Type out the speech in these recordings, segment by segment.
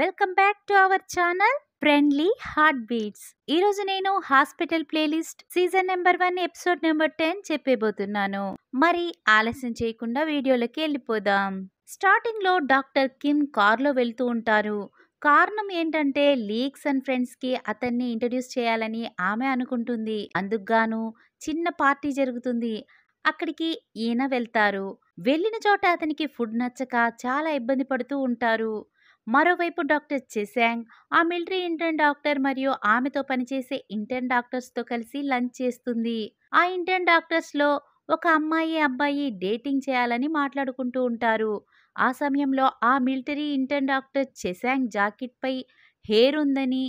welcome back to our channel friendly heart beats ఈరోజు నేను hospital playlist season number one episode number ten చెప్పబోతున్నాను మరి ఆలస్యం చేయకుండా వీడియోలోకి వెళ్ళిపోదాం స్టార్టింగ్లో డాక్టర్ కిమ్ లో వెళ్తూ ఉంటారు కారణం ఏంటంటే లీగ్స్ అండ్ ఫ్రెండ్స్కి అతన్ని ఇంట్రడ్యూస్ చేయాలని ఆమె అనుకుంటుంది అందుకు చిన్న పార్టీ జరుగుతుంది అక్కడికి ఈయన వెళ్తారు వెళ్ళిన చోట అతనికి ఫుడ్ నచ్చక చాలా ఇబ్బంది పడుతూ ఉంటారు మరోవైపు డాక్టర్ చెశాంగ్ ఆ మిలిటరీ ఇంటర్న్ డాక్టర్ మరియు ఆమెతో పనిచేసే ఇంటర్న్ డాక్టర్స్తో కలిసి లంచ్ చేస్తుంది ఆ ఇంటర్న్ డాక్టర్స్లో ఒక అమ్మాయి అబ్బాయి డేటింగ్ చేయాలని మాట్లాడుకుంటూ ఉంటారు ఆ సమయంలో ఆ మిలిటరీ ఇంటర్న్ డాక్టర్ చెశాంగ్ జాకెట్పై హెయిర్ ఉందని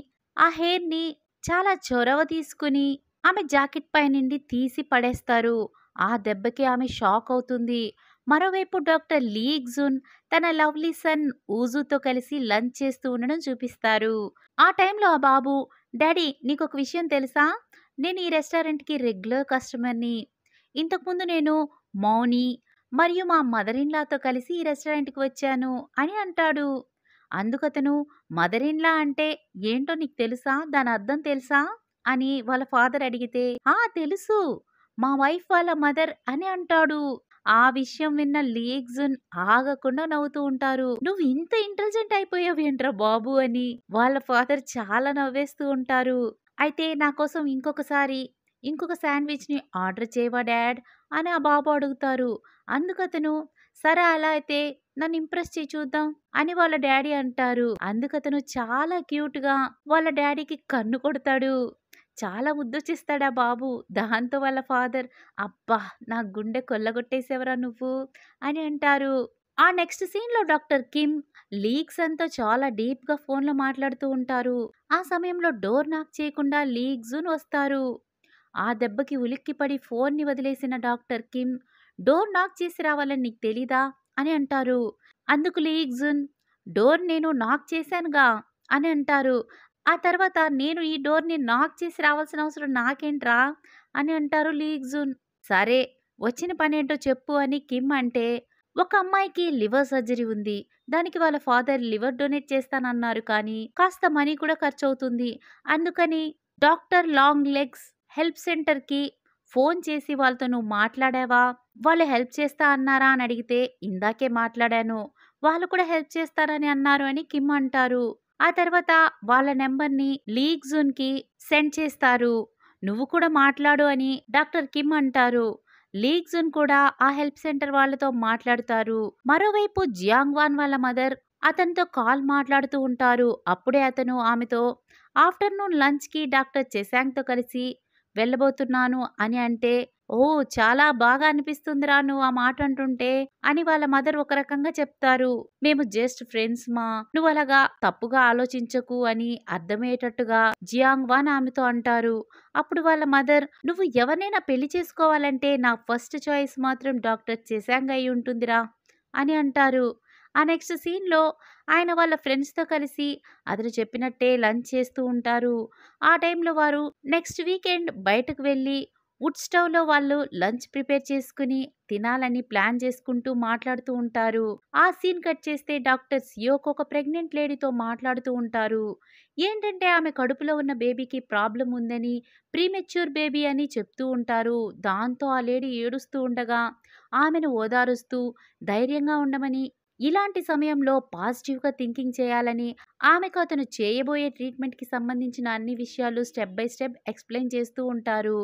ఆ హెయిర్ని చాలా చొరవ తీసుకుని ఆమె జాకెట్ పై నుండి తీసి పడేస్తారు ఆ దెబ్బకి ఆమె షాక్ అవుతుంది మరోవైపు డాక్టర్ లీగ్ జున్ తన లవ్లీ సన్ ఊజుతో కలిసి లంచ్ చేస్తూ ఉండడం చూపిస్తారు ఆ టైంలో ఆ బాబు డాడీ నీకు ఒక విషయం తెలుసా నేను ఈ రెస్టారెంట్కి రెగ్యులర్ కస్టమర్ని ఇంతకుముందు నేను మౌని మరియు మా మదర్ ఇన్లాతో కలిసి ఈ రెస్టారెంట్కి వచ్చాను అని అంటాడు అందుకతను మదర్ ఇన్లా అంటే ఏంటో నీకు తెలుసా దాని అర్థం తెలుసా అని వాళ్ళ ఫాదర్ అడిగితే ఆ తెలుసు మా వైఫ్ వాళ్ళ మదర్ అని అంటాడు ఆ విషయం విన్న లీగ్స్ ఆగకుండా నవ్వుతూ ఉంటారు నువ్వు ఇంత ఇంటెలిజెంట్ ఏంట్రా బాబు అని వాళ్ళ ఫాదర్ చాలా నవ్వేస్తూ ఉంటారు అయితే నా కోసం ఇంకొకసారి ఇంకొక శాండ్విచ్ని ఆర్డర్ చేయవా డాడ్ అని ఆ బాబు అడుగుతారు అందుకు అతను సరే అలా అయితే నన్ను ఇంప్రెస్ చేయి చూద్దాం అని వాళ్ళ డాడీ అంటారు అందుకతను చాలా క్యూట్గా వాళ్ళ డాడీకి కన్ను కొడతాడు చాలా ముద్దొచ్చిస్తాడా బాబు దాంతో వాళ్ళ ఫాదర్ అబ్బా నా గుండె కొల్లగొట్టేసేవరా నువ్వు అని అంటారు ఆ నెక్స్ట్ సీన్లో డాక్టర్ కిమ్ లీగ్స్ అంతా చాలా డీప్గా ఫోన్లో మాట్లాడుతూ ఉంటారు ఆ సమయంలో డోర్ నాక్ చేయకుండా లీగ్స్ వస్తారు ఆ దెబ్బకి ఉలిక్కిపడి ఫోన్ని వదిలేసిన డాక్టర్ కిమ్ డోర్ నాక్ చేసి రావాలని నీకు తెలీదా అని అంటారు అందుకు లీగ్జున్ డోర్ నేను నాక్ చేశానుగా అని అంటారు ఆ తర్వాత నేను ఈ డోర్ని నాక్ చేసి రావాల్సిన అవసరం నాకేంట్రా అని అంటారు జూన్ సరే వచ్చిన పనేంటో చెప్పు అని కిమ్ అంటే ఒక అమ్మాయికి లివర్ సర్జరీ ఉంది దానికి వాళ్ళ ఫాదర్ లివర్ డొనేట్ చేస్తానన్నారు కానీ కాస్త మనీ కూడా ఖర్చు అవుతుంది అందుకని డాక్టర్ లాంగ్ లెగ్స్ హెల్ప్ సెంటర్కి ఫోన్ చేసి వాళ్ళతో నువ్వు మాట్లాడావా వాళ్ళు హెల్ప్ చేస్తా అన్నారా అని అడిగితే ఇందాకే మాట్లాడాను వాళ్ళు కూడా హెల్ప్ చేస్తారని అన్నారు అని కిమ్ అంటారు ఆ తర్వాత వాళ్ళ నెంబర్ని లీగ్ జూన్కి సెండ్ చేస్తారు నువ్వు కూడా మాట్లాడు అని డాక్టర్ కిమ్ అంటారు లీగ్ జూన్ కూడా ఆ హెల్ప్ సెంటర్ వాళ్ళతో మాట్లాడుతారు మరోవైపు జియాంగ్వాన్ వాళ్ళ మదర్ అతనితో కాల్ మాట్లాడుతూ ఉంటారు అప్పుడే అతను ఆమెతో ఆఫ్టర్నూన్ లంచ్కి డాక్టర్ చెశాంగ్తో కలిసి వెళ్ళబోతున్నాను అని అంటే ఓ చాలా బాగా అనిపిస్తుందిరా నువ్వు ఆ మాట అంటుంటే అని వాళ్ళ మదర్ ఒక రకంగా చెప్తారు మేము జస్ట్ ఫ్రెండ్స్ మా నువ్వు అలాగా తప్పుగా ఆలోచించకు అని అర్థమయ్యేటట్టుగా జియాంగ్ వాన్ ఆమెతో అంటారు అప్పుడు వాళ్ళ మదర్ నువ్వు ఎవరినైనా పెళ్లి చేసుకోవాలంటే నా ఫస్ట్ చాయిస్ మాత్రం డాక్టర్ చేశాంగ్ అయి ఉంటుందిరా అని అంటారు ఆ నెక్స్ట్ సీన్లో ఆయన వాళ్ళ ఫ్రెండ్స్తో కలిసి అతను చెప్పినట్టే లంచ్ చేస్తూ ఉంటారు ఆ టైంలో వారు నెక్స్ట్ వీకెండ్ బయటకు వెళ్ళి వుడ్ స్టవ్లో వాళ్ళు లంచ్ ప్రిపేర్ చేసుకుని తినాలని ప్లాన్ చేసుకుంటూ మాట్లాడుతూ ఉంటారు ఆ సీన్ కట్ చేస్తే డాక్టర్స్ యోక్ ఒక ప్రెగ్నెంట్ లేడీతో మాట్లాడుతూ ఉంటారు ఏంటంటే ఆమె కడుపులో ఉన్న బేబీకి ప్రాబ్లం ఉందని ప్రీమెచ్యూర్ బేబీ అని చెప్తూ ఉంటారు దాంతో ఆ లేడీ ఏడుస్తూ ఉండగా ఆమెను ఓదారుస్తూ ధైర్యంగా ఉండమని ఇలాంటి సమయంలో పాజిటివ్గా థింకింగ్ చేయాలని ఆమెకు అతను చేయబోయే ట్రీట్మెంట్కి సంబంధించిన అన్ని విషయాలు స్టెప్ బై స్టెప్ ఎక్స్ప్లెయిన్ చేస్తూ ఉంటారు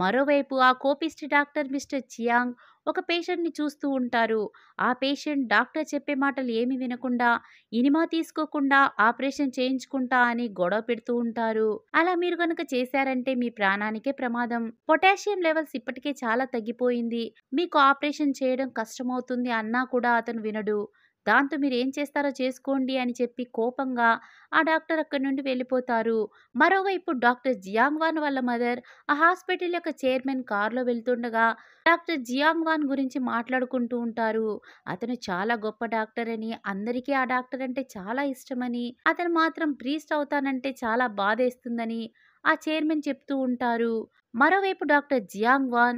మరోవైపు ఆ కోపిస్ట్ డాక్టర్ మిస్టర్ చియాంగ్ ఒక పేషెంట్ని చూస్తూ ఉంటారు ఆ పేషెంట్ డాక్టర్ చెప్పే మాటలు ఏమి వినకుండా ఇనిమా తీసుకోకుండా ఆపరేషన్ చేయించుకుంటా అని గొడవ పెడుతూ ఉంటారు అలా మీరు కనుక చేశారంటే మీ ప్రాణానికే ప్రమాదం పొటాషియం లెవెల్స్ ఇప్పటికే చాలా తగ్గిపోయింది మీకు ఆపరేషన్ చేయడం కష్టమవుతుంది అన్నా కూడా అతను వినడు దాంతో మీరు ఏం చేస్తారో చేసుకోండి అని చెప్పి కోపంగా ఆ డాక్టర్ అక్కడి నుండి వెళ్ళిపోతారు మరోవైపు డాక్టర్ జియాంగ్వాన్ వాళ్ళ మదర్ ఆ హాస్పిటల్ యొక్క చైర్మన్ కారులో వెళ్తుండగా డాక్టర్ జియాంగ్వాన్ గురించి మాట్లాడుకుంటూ ఉంటారు అతను చాలా గొప్ప డాక్టర్ అని అందరికీ ఆ డాక్టర్ అంటే చాలా ఇష్టమని అతను మాత్రం ప్రీస్ట్ అవుతానంటే చాలా బాధేస్తుందని ఆ చైర్మన్ చెప్తూ ఉంటారు మరోవైపు డాక్టర్ జియాంగ్ వాన్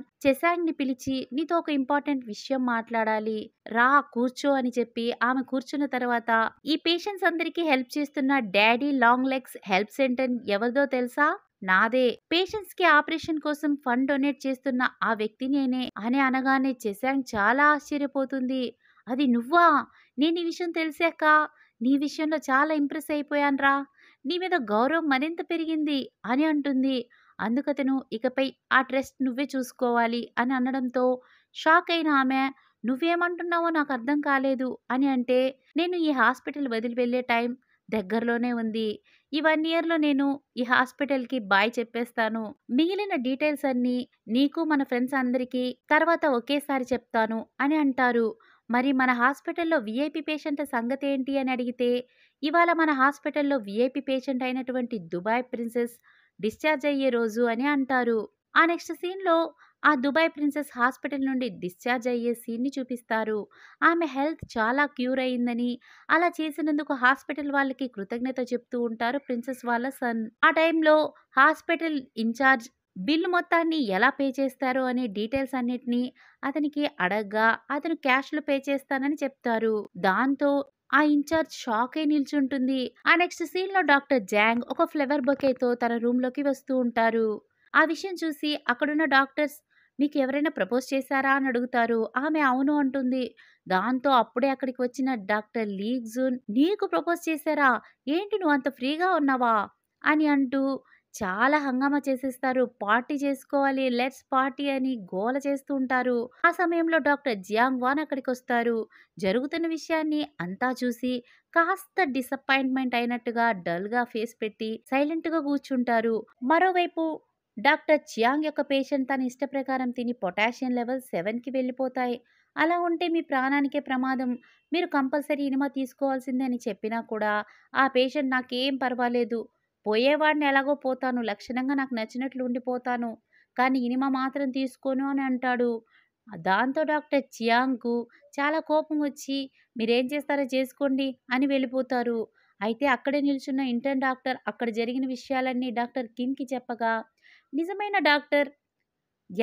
ని పిలిచి నీతో ఒక ఇంపార్టెంట్ విషయం మాట్లాడాలి రా కూర్చో అని చెప్పి ఆమె కూర్చున్న తర్వాత ఈ పేషెంట్స్ అందరికీ హెల్ప్ చేస్తున్న daddy long legs help centre ఎవరిదో తెలుసా నాదే పేషెంట్స్ కి ఆపరేషన్ కోసం ఫండ్ డొనేట్ చేస్తున్న ఆ వ్యక్తి నేనే అని అనగానే చెసాంగ్ చాలా ఆశ్చర్యపోతుంది అది నువ్వా నేను ఈ విషయం తెలిసాక నీ విషయంలో చాలా ఇంప్రెస్ రా నీ మీద గౌరవం మరింత పెరిగింది అని అంటుంది అందుకతను ఇకపై ఆ డ్రెస్ నువ్వే చూసుకోవాలి అని అనడంతో షాక్ అయిన ఆమె నువ్వేమంటున్నావో నాకు అర్థం కాలేదు అని అంటే నేను ఈ హాస్పిటల్ వదిలి వెళ్ళే టైం దగ్గరలోనే ఉంది ఈ వన్ ఇయర్లో నేను ఈ హాస్పిటల్కి బాయ్ చెప్పేస్తాను మిగిలిన డీటెయిల్స్ అన్నీ నీకు మన ఫ్రెండ్స్ అందరికీ తర్వాత ఒకేసారి చెప్తాను అని అంటారు మరి మన హాస్పిటల్లో విఐపి పేషెంట్ల సంగతి ఏంటి అని అడిగితే ఇవాళ మన హాస్పిటల్లో విఐపి పేషెంట్ అయినటువంటి దుబాయ్ ప్రిన్సెస్ డిశ్చార్జ్ అయ్యే రోజు అని అంటారు ఆ నెక్స్ట్ సీన్లో ఆ దుబాయ్ ప్రిన్సెస్ హాస్పిటల్ నుండి డిశ్చార్జ్ అయ్యే సీన్ని చూపిస్తారు ఆమె హెల్త్ చాలా క్యూర్ అయిందని అలా చేసినందుకు హాస్పిటల్ వాళ్ళకి కృతజ్ఞత చెప్తూ ఉంటారు ప్రిన్సెస్ వాళ్ళ సన్ ఆ టైంలో హాస్పిటల్ ఇన్ఛార్జ్ బిల్ మొత్తాన్ని ఎలా పే చేస్తారో అనే డీటెయిల్స్ అన్నిటినీ అతనికి అడగ్గా అతను క్యాష్లో పే చేస్తానని చెప్తారు దాంతో ఆ ఇన్ఛార్జ్ షాక్ అయి నిల్చుంటుంది ఆ నెక్స్ట్ సీన్ లో డాక్టర్ జాంగ్ ఒక ఫ్లవర్ బొకేతో తన రూమ్ లోకి వస్తూ ఉంటారు ఆ విషయం చూసి అక్కడున్న డాక్టర్స్ మీకు ఎవరైనా ప్రపోజ్ చేశారా అని అడుగుతారు ఆమె అవును అంటుంది దాంతో అప్పుడే అక్కడికి వచ్చిన డాక్టర్ జూన్ నీకు ప్రపోజ్ చేశారా ఏంటి నువ్వు అంత ఫ్రీగా ఉన్నావా అని అంటూ చాలా హంగామా చేసేస్తారు పార్టీ చేసుకోవాలి లెట్స్ పార్టీ అని గోల చేస్తూ ఉంటారు ఆ సమయంలో డాక్టర్ జియాంగ్ వాన్ అక్కడికి వస్తారు జరుగుతున్న విషయాన్ని అంతా చూసి కాస్త డిసప్పాయింట్మెంట్ అయినట్టుగా డల్గా ఫేస్ పెట్టి సైలెంట్గా కూర్చుంటారు మరోవైపు డాక్టర్ చియాంగ్ యొక్క పేషెంట్ తన ఇష్ట ప్రకారం తిని పొటాషియం లెవెల్ సెవెన్కి వెళ్ళిపోతాయి అలా ఉంటే మీ ప్రాణానికే ప్రమాదం మీరు కంపల్సరీ ఇనుమ తీసుకోవాల్సిందే అని చెప్పినా కూడా ఆ పేషెంట్ నాకేం పర్వాలేదు పోయేవాడిని ఎలాగో పోతాను లక్షణంగా నాకు నచ్చినట్లు ఉండిపోతాను కానీ ఇనిమ మాత్రం తీసుకోను అని అంటాడు దాంతో డాక్టర్ చియాంగ్కు చాలా కోపం వచ్చి మీరేం చేస్తారో చేసుకోండి అని వెళ్ళిపోతారు అయితే అక్కడే నిల్చున్న ఇంటర్న్ డాక్టర్ అక్కడ జరిగిన విషయాలన్నీ డాక్టర్ కిమ్కి చెప్పగా నిజమైన డాక్టర్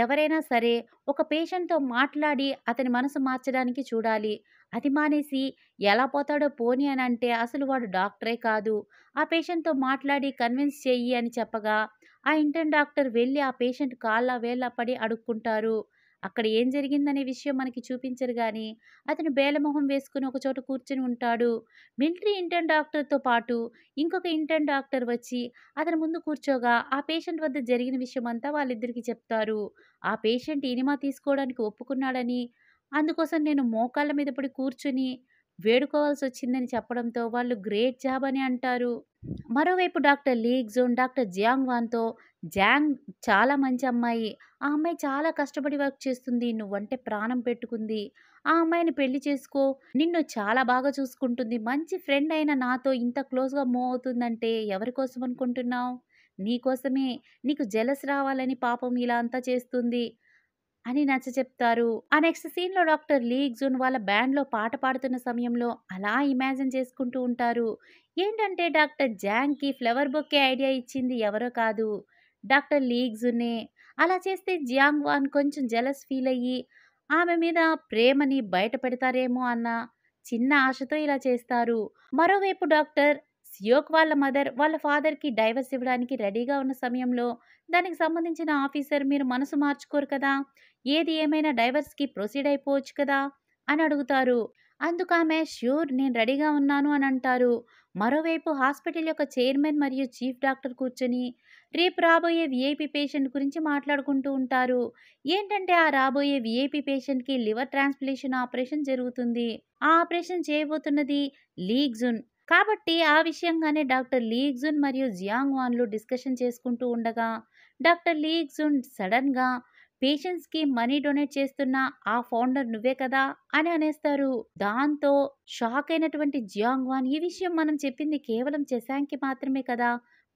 ఎవరైనా సరే ఒక పేషెంట్తో మాట్లాడి అతని మనసు మార్చడానికి చూడాలి అది మానేసి ఎలా పోతాడో పోని అని అంటే అసలు వాడు డాక్టరే కాదు ఆ పేషెంట్తో మాట్లాడి కన్విన్స్ చెయ్యి అని చెప్పగా ఆ ఇంటర్న్ డాక్టర్ వెళ్ళి ఆ పేషెంట్ కాళ్ళ వేళ్ళ పడి అడుక్కుంటారు అక్కడ ఏం జరిగిందనే విషయం మనకి చూపించరు కానీ అతను బేలమొహం వేసుకుని ఒక చోట కూర్చుని ఉంటాడు మిలిటరీ ఇంటర్న్ డాక్టర్తో పాటు ఇంకొక ఇంటర్న్ డాక్టర్ వచ్చి అతని ముందు కూర్చోగా ఆ పేషెంట్ వద్ద జరిగిన విషయం అంతా వాళ్ళిద్దరికీ చెప్తారు ఆ పేషెంట్ ఇనిమా తీసుకోవడానికి ఒప్పుకున్నాడని అందుకోసం నేను మోకాళ్ళ మీద పడి కూర్చుని వేడుకోవాల్సి వచ్చిందని చెప్పడంతో వాళ్ళు గ్రేట్ జాబ్ అని అంటారు మరోవైపు డాక్టర్ లీగ్ జోన్ డాక్టర్ జియాంగ్ వాన్తో జాంగ్ చాలా మంచి అమ్మాయి ఆ అమ్మాయి చాలా కష్టపడి వర్క్ చేస్తుంది నువ్వంటే ప్రాణం పెట్టుకుంది ఆ అమ్మాయిని పెళ్లి చేసుకో నిన్ను చాలా బాగా చూసుకుంటుంది మంచి ఫ్రెండ్ అయిన నాతో ఇంత క్లోజ్గా మూవ్ అవుతుందంటే ఎవరి కోసం అనుకుంటున్నావు నీకోసమే నీకు జలస్ రావాలని పాపం ఇలా అంతా చేస్తుంది అని నచ్చ చెప్తారు ఆ నెక్స్ట్ సీన్లో డాక్టర్ లీగ్ జూన్ వాళ్ళ బ్యాండ్లో పాట పాడుతున్న సమయంలో అలా ఇమాజిన్ చేసుకుంటూ ఉంటారు ఏంటంటే డాక్టర్ జాంగ్కి ఫ్లవర్ బొక్కే ఐడియా ఇచ్చింది ఎవరో కాదు డాక్టర్ లీగ్జునే అలా చేస్తే జియాంగ్ వాన్ కొంచెం జలస్ ఫీల్ అయ్యి ఆమె మీద ప్రేమని బయటపెడతారేమో అన్న చిన్న ఆశతో ఇలా చేస్తారు మరోవైపు డాక్టర్ సియోక్ వాళ్ళ మదర్ వాళ్ళ ఫాదర్కి డైవర్స్ ఇవ్వడానికి రెడీగా ఉన్న సమయంలో దానికి సంబంధించిన ఆఫీసర్ మీరు మనసు మార్చుకోరు కదా ఏది ఏమైనా డైవర్స్కి ప్రొసీడ్ అయిపోవచ్చు కదా అని అడుగుతారు అందుకు ఆమె ష్యూర్ నేను రెడీగా ఉన్నాను అని అంటారు మరోవైపు హాస్పిటల్ యొక్క చైర్మన్ మరియు చీఫ్ డాక్టర్ కూర్చొని రేపు రాబోయే విఐపి పేషెంట్ గురించి మాట్లాడుకుంటూ ఉంటారు ఏంటంటే ఆ రాబోయే విఐపి పేషెంట్కి లివర్ ట్రాన్స్ప్లేషన్ ఆపరేషన్ జరుగుతుంది ఆ ఆపరేషన్ చేయబోతున్నది లీగ్జున్ కాబట్టి ఆ విషయంగానే డాక్టర్ లీగ్జున్ మరియు జియాంగ్ వాన్లు డిస్కషన్ చేసుకుంటూ ఉండగా డాక్టర్ లీగ్జున్ సడన్గా పేషెంట్స్కి మనీ డొనేట్ చేస్తున్న ఆ ఫౌండర్ నువ్వే కదా అని అనేస్తారు దాంతో షాక్ అయినటువంటి జియాంగ్వాన్ ఈ విషయం మనం చెప్పింది కేవలం చెసాంగ్కి మాత్రమే కదా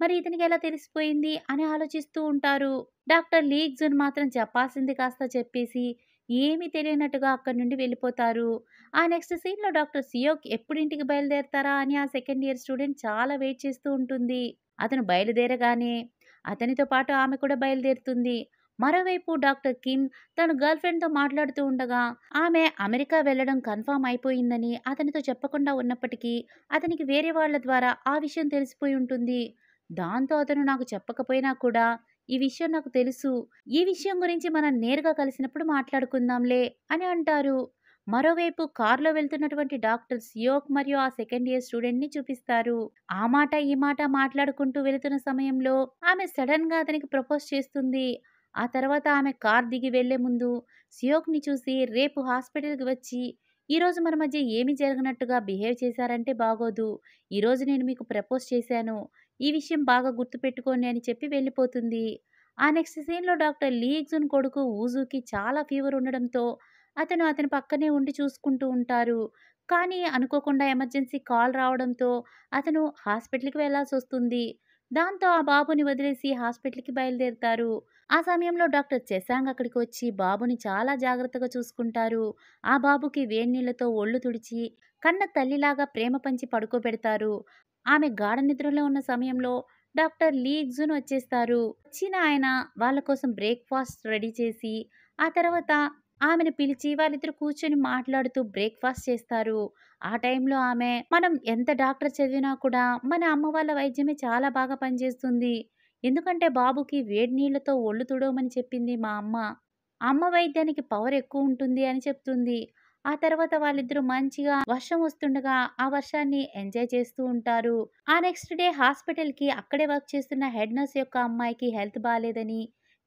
మరి ఇతనికి ఎలా తెలిసిపోయింది అని ఆలోచిస్తూ ఉంటారు డాక్టర్ లీగ్ జోన్ మాత్రం చెప్పాల్సింది కాస్త చెప్పేసి ఏమీ తెలియనట్టుగా అక్కడి నుండి వెళ్ళిపోతారు ఆ నెక్స్ట్ సీన్లో డాక్టర్ సియోక్ ఇంటికి బయలుదేరతారా అని ఆ సెకండ్ ఇయర్ స్టూడెంట్ చాలా వెయిట్ చేస్తూ ఉంటుంది అతను బయలుదేరగానే అతనితో పాటు ఆమె కూడా బయలుదేరుతుంది మరోవైపు డాక్టర్ కిమ్ తన గర్ల్ఫ్రెండ్తో మాట్లాడుతూ ఉండగా ఆమె అమెరికా వెళ్లడం కన్ఫామ్ అయిపోయిందని అతనితో చెప్పకుండా ఉన్నప్పటికీ అతనికి వేరే వాళ్ళ ద్వారా ఆ విషయం తెలిసిపోయి ఉంటుంది దాంతో అతను నాకు చెప్పకపోయినా కూడా ఈ విషయం నాకు తెలుసు ఈ విషయం గురించి మనం నేరుగా కలిసినప్పుడు మాట్లాడుకుందాంలే అని అంటారు మరోవైపు కారులో వెళ్తున్నటువంటి డాక్టర్స్ యోక్ మరియు ఆ సెకండ్ ఇయర్ స్టూడెంట్ ని చూపిస్తారు ఆ మాట ఈ మాట మాట్లాడుకుంటూ వెళుతున్న సమయంలో ఆమె సడన్ గా అతనికి ప్రపోజ్ చేస్తుంది ఆ తర్వాత ఆమె కార్ దిగి వెళ్లే ముందు సియోక్ని చూసి రేపు హాస్పిటల్కి వచ్చి ఈరోజు మన మధ్య ఏమి జరిగినట్టుగా బిహేవ్ చేశారంటే బాగోదు ఈరోజు నేను మీకు ప్రపోజ్ చేశాను ఈ విషయం బాగా గుర్తుపెట్టుకోండి అని చెప్పి వెళ్ళిపోతుంది ఆ నెక్స్ట్ సీన్లో డాక్టర్ లీగ్జున్ కొడుకు ఊజుకి చాలా ఫీవర్ ఉండడంతో అతను అతని పక్కనే ఉండి చూసుకుంటూ ఉంటారు కానీ అనుకోకుండా ఎమర్జెన్సీ కాల్ రావడంతో అతను హాస్పిటల్కి వెళ్లాల్సి వస్తుంది దాంతో ఆ బాబుని వదిలేసి హాస్పిటల్కి బయలుదేరుతారు ఆ సమయంలో డాక్టర్ చెసాంగ్ అక్కడికి వచ్చి బాబుని చాలా జాగ్రత్తగా చూసుకుంటారు ఆ బాబుకి వేడినీళ్లతో ఒళ్ళు తుడిచి కన్న తల్లిలాగా ప్రేమ పంచి పడుకోబెడతారు ఆమె గాఢ నిద్రలో ఉన్న సమయంలో డాక్టర్ లీగ్జున్ వచ్చేస్తారు వచ్చిన ఆయన వాళ్ళ కోసం బ్రేక్ఫాస్ట్ రెడీ చేసి ఆ తర్వాత ఆమెను పిలిచి వాళ్ళిద్దరు కూర్చొని మాట్లాడుతూ బ్రేక్ఫాస్ట్ చేస్తారు ఆ టైంలో ఆమె మనం ఎంత డాక్టర్ చదివినా కూడా మన అమ్మ వాళ్ళ వైద్యమే చాలా బాగా పనిచేస్తుంది ఎందుకంటే బాబుకి వేడి నీళ్లతో ఒళ్ళు తుడవమని చెప్పింది మా అమ్మ అమ్మ వైద్యానికి పవర్ ఎక్కువ ఉంటుంది అని చెప్తుంది ఆ తర్వాత వాళ్ళిద్దరూ మంచిగా వర్షం వస్తుండగా ఆ వర్షాన్ని ఎంజాయ్ చేస్తూ ఉంటారు ఆ నెక్స్ట్ డే హాస్పిటల్కి అక్కడే వర్క్ చేస్తున్న హెడ్ నర్స్ యొక్క అమ్మాయికి హెల్త్ బాగాలేదని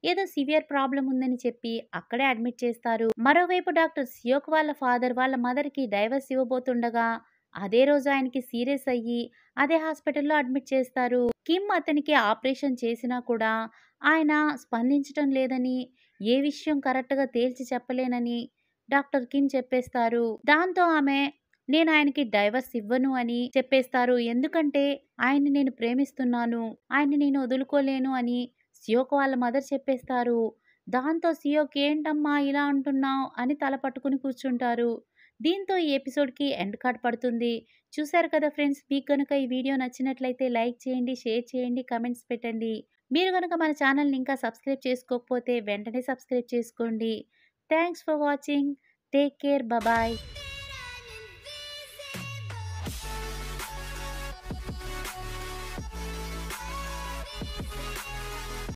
ఏదో సివియర్ ప్రాబ్లం ఉందని చెప్పి అక్కడే అడ్మిట్ చేస్తారు మరోవైపు డాక్టర్ సియోక్ వాళ్ళ ఫాదర్ వాళ్ళ మదర్కి డైవర్స్ ఇవ్వబోతుండగా అదే రోజు ఆయనకి సీరియస్ అయ్యి అదే హాస్పిటల్లో అడ్మిట్ చేస్తారు కిమ్ అతనికి ఆపరేషన్ చేసినా కూడా ఆయన స్పందించడం లేదని ఏ విషయం కరెక్ట్గా తేల్చి చెప్పలేనని డాక్టర్ కిమ్ చెప్పేస్తారు దాంతో ఆమె నేను ఆయనకి డైవర్స్ ఇవ్వను అని చెప్పేస్తారు ఎందుకంటే ఆయన్ని నేను ప్రేమిస్తున్నాను ఆయన్ని నేను వదులుకోలేను అని సియోకు వాళ్ళ మదర్ చెప్పేస్తారు దాంతో సియోకి ఏంటమ్మా ఇలా అంటున్నావు అని తల పట్టుకుని కూర్చుంటారు దీంతో ఈ ఎపిసోడ్కి ఎండ్ కార్డ్ పడుతుంది చూశారు కదా ఫ్రెండ్స్ మీకు కనుక ఈ వీడియో నచ్చినట్లయితే లైక్ చేయండి షేర్ చేయండి కమెంట్స్ పెట్టండి మీరు కనుక మన ఛానల్ని ఇంకా సబ్స్క్రైబ్ చేసుకోకపోతే వెంటనే సబ్స్క్రైబ్ చేసుకోండి thanks for watching take care bye